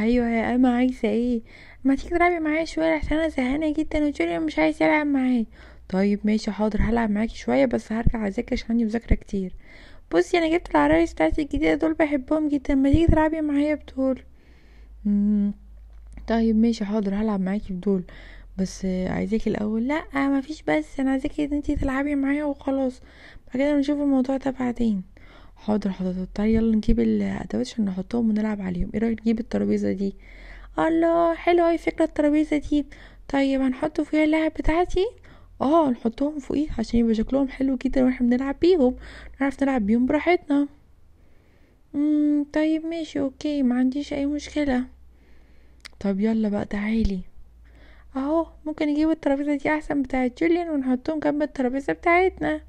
ايوه يا اما عايزه ايه ما تيجي تلعبي معايا شويه عشان انا زهقانه جدا وتقولي مش عايز العب معايا طيب ماشي حاضر هلعب معاكي شويه بس هرجع اذاكر عشان عندي مذاكره كتير بصي انا جبت العرايس بتاعتي الجديده دول بحبهم جدا ما تيجي تلعبي معايا بدول طيب ماشي حاضر هلعب معاكي بدول بس عايزاكي الاول لا مفيش بس انا عايزاكي ان انتي تلعبي معايا وخلاص بعد كده نشوف الموضوع ده بعدين حاضر حضرتك تعالي يلا نجيب الادوات عشان نحطهم ونلعب عليهم ايه رايك نجيب الترابيزه دي الله حلوه اوي فكره الترابيزه دي طيب هنحط فيها اللعب بتاعتي اه نحطهم فوقيه عشان يبقى شكلهم حلو جدا واحنا بنلعب بيهم نعرف نلعب بيهم براحتنا امم طيب ماشي اوكي ما عنديش اي مشكله طب يلا بقى تعالي اهو ممكن نجيب الترابيزه دي احسن بتاعه جوليان ونحطهم جنب الترابيزه بتاعتنا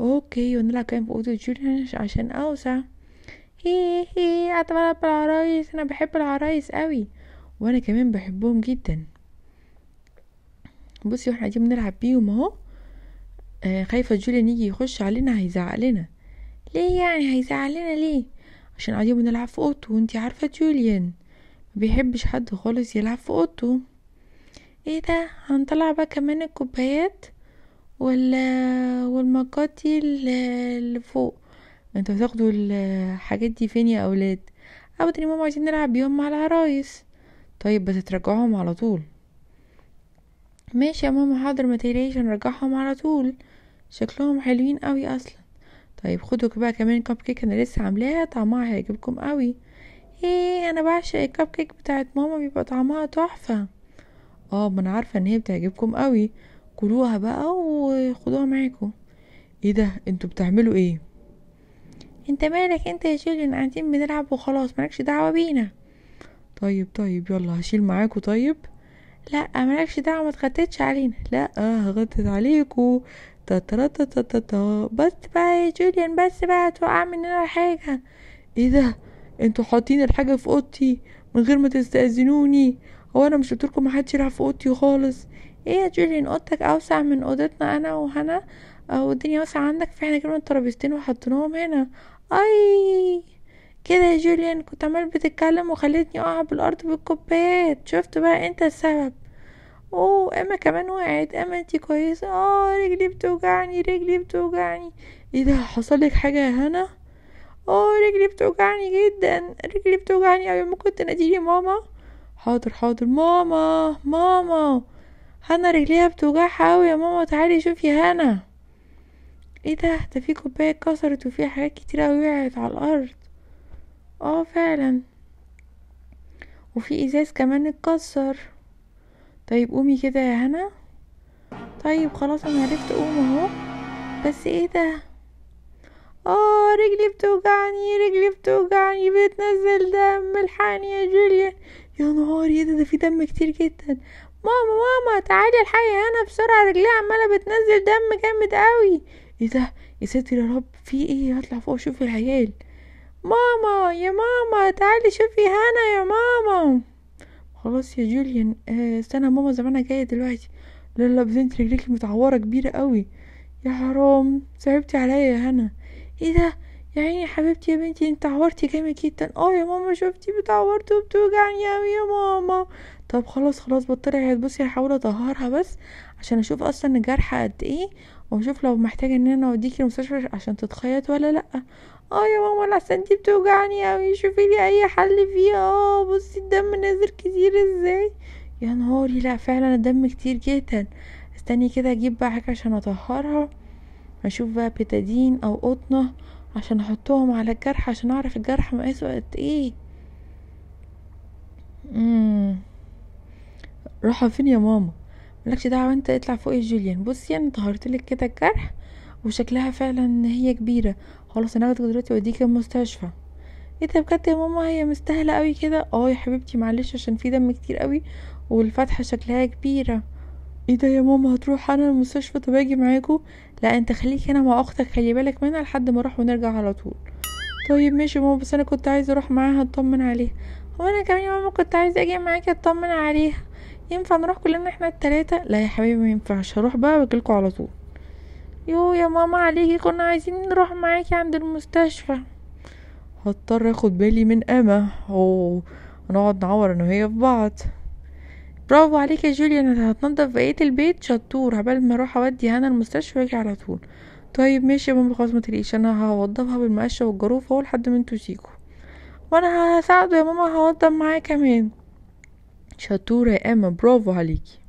اوكي ونلعب كمان باوتو تيون عشان اوسع هي هي اتمرد العرايس انا بحب العرايس قوي وانا كمان بحبهم جدا بصي واحنا قاعدين بنلعب بيهم اهو خايفه جوليان يجي يخش علينا هيزعق لنا ليه يعني هيزعق لنا ليه عشان قاعدين بنلعب في اوضته وانتي عارفه جوليان بيحبش حد خالص يلعب في اوضته ايه ده هنطلع بقى كمان الكوبايات وال والمقاتي اللي فوق انتوا هتاخدوا الحاجات دي فين يا اولاد ابدا يا ماما عايزين نلعب بيهم مع العرايس طيب بس على طول ماشي يا ماما حاضر ما تقلقيش هنرجعهم على طول شكلهم حلوين قوي اصلا طيب خدوا بقى كمان كب كيك انا لسه عاملاها طعمها هيعجبكم قوي ايه انا بعشق الكب كيك بتاعت ماما بيبقى طعمها تحفه اه ما انا عارفه ان هي بتعجبكم قوي كلوها بقى وخدوها معاكم ايه ده انتوا بتعملوا ايه انت مالك انت يا شيرين قاعدين بنلعب وخلاص مالكش دعوه بينا طيب طيب يلا هشيل معاكوا طيب لا مالكش دعوه ما تغتتش علينا لا هغتت عليكوا تترتتتتا بس بقى يا جوليان بس بقى توقع مننا حاجة ايه ده انتوا حاطين الحاجة في اوضتي من غير ما تستأذنوني هو انا مش قلتلكم محدش يلعب في اوضتي خالص ايه يا جوليان اوضتك اوسع من اوضتنا انا وهنا والدنيا واسعة عندك فاحنا جبنا الترابيزتين وحطيناهم هنا اي كده يا جوليان كنت عمال بتتكلم وخلتني اقع بالارض بالكوبايات شفت بقى انت السبب اوه اما كمان وقعت اما انتي كويسة اه رجلي بتوجعني رجلي بتوجعني ايه ده لك حاجة يا هنا اه رجلي بتوجعني جدا رجلي بتوجعني اوي ايوه، ما كنت ناديلي ماما حاضر حاضر ماما ماما هانا رجليها بتوجعها قوي يا ماما تعالي شوفي هنا ايه ده ده في كوبايه اتكسرت وفي حاجات كتير قوي وقعت على الارض اه فعلا وفي ازاز كمان اتكسر طيب قومي كده يا هنا طيب خلاص انا عرفت اقوم اهو بس ايه ده اه رجلي بتوجعني رجلي بتوجعني بتنزل دم الحقني يا جوليا يا نهار ايه ده ده في دم كتير جدا ماما ماما تعالي الحقي هنا بسرعة رجليها عمالة بتنزل دم جامد قوي ايه ده يا ساتر يا رب في ايه هطلع فوق اشوف العيال ماما يا ماما تعالي شوفي هنا يا ماما خلاص يا جوليان آه استنى ماما زمانها جاية دلوقتي لا لا بنت رجليك متعورة كبيرة قوي يا حرام صعبتي عليا يا هنا ايه ده يا عيني يا حبيبتي يا بنتي انت عورتي جامد جدا اه يا ماما شفتي بتعورت وبتوجعني اوي يا ماما طب خلاص خلاص بطلي بصي هحاول اطهرها بس عشان اشوف اصلا الجرح قد ايه واشوف لو محتاجه ان انا اوديكي المستشفى عشان تتخيط ولا لا اه يا ماما العسان دي بتوجعني اوي شوفي لي اي حل فيها اه بصي الدم نازل كتير ازاي يا نهاري لا فعلا الدم كتير جدا استني كده اجيب بقى حاجه عشان اطهرها اشوف بقى بتادين او قطنه عشان احطهم على الجرح عشان اعرف الجرح مقاسه قد ايه امم راحة فين يا ماما مالكش دعوة انت اطلع فوق جوليان بصي يعني انا طهرتلك كده الجرح وشكلها فعلا هي كبيرة خلاص انا هاخدك دلوقتي واوديك المستشفى ايه ده بجد يا ماما هي مستاهلة قوي كده اه يا حبيبتي معلش عشان في دم كتير قوي والفتحة شكلها كبيرة ايه ده يا ماما هتروح انا المستشفى طب اجي معاكو لا انت خليك هنا مع اختك خلي بالك منها لحد ما اروح ونرجع على طول طيب ماشي ماما بس انا كنت عايزه اروح معاها اطمن عليها وانا كمان يا ماما كنت عايزه اجي معاكي اطمن عليها ينفع نروح كلنا احنا التلاتة لا يا حبيبي ما ينفعش هروح بقى واجيلكوا على طول يو يا ماما عليكي كنا عايزين نروح معاكي عند المستشفى هضطر اخد بالي من اما اوه ونقعد نعور انا وهي في بعض برافو عليك يا جوليا انا هتنضف بقيه البيت شطور عبال ما اروح اودي هنا المستشفى واجي على طول طيب ماشي يا ماما خلاص ما تقلقيش انا هوضبها بالمقشه والجاروف اهو لحد ما انتوا تيجوا وانا هساعده يا ماما هوضب معاه كمان شطوره يا اما برافو عليكي